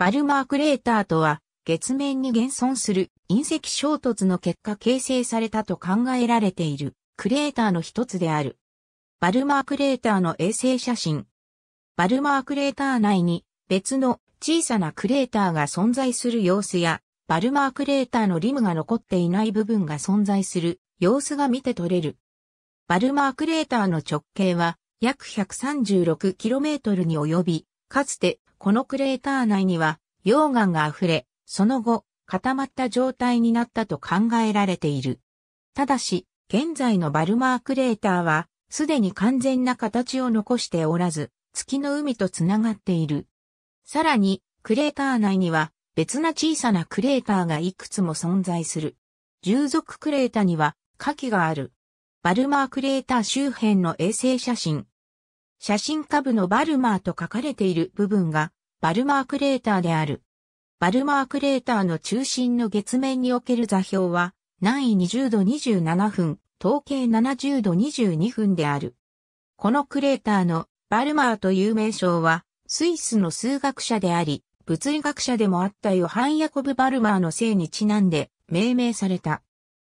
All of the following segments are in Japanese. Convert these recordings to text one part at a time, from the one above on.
バルマークレーターとは、月面に現存する隕石衝突の結果形成されたと考えられているクレーターの一つである。バルマークレーターの衛星写真。バルマークレーター内に別の小さなクレーターが存在する様子や、バルマークレーターのリムが残っていない部分が存在する様子が見て取れる。バルマークレーターの直径は約 136km に及び、かつて、このクレーター内には溶岩が溢れ、その後、固まった状態になったと考えられている。ただし、現在のバルマークレーターは、すでに完全な形を残しておらず、月の海とつながっている。さらに、クレーター内には、別な小さなクレーターがいくつも存在する。従属クレーターには、火器がある。バルマークレーター周辺の衛星写真、写真下部のバルマーと書かれている部分が、バルマークレーターである。バルマークレーターの中心の月面における座標は、南緯20度27分、統計70度22分である。このクレーターのバルマーという名称は、スイスの数学者であり、物理学者でもあったヨハン・ヤコブ・バルマーの姓にちなんで命名された。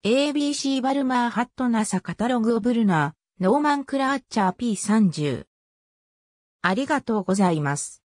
ABC バルマー・ハットナサ・カタログ・オブルナー、ノーマン・クラーチャー P30。ありがとうございます。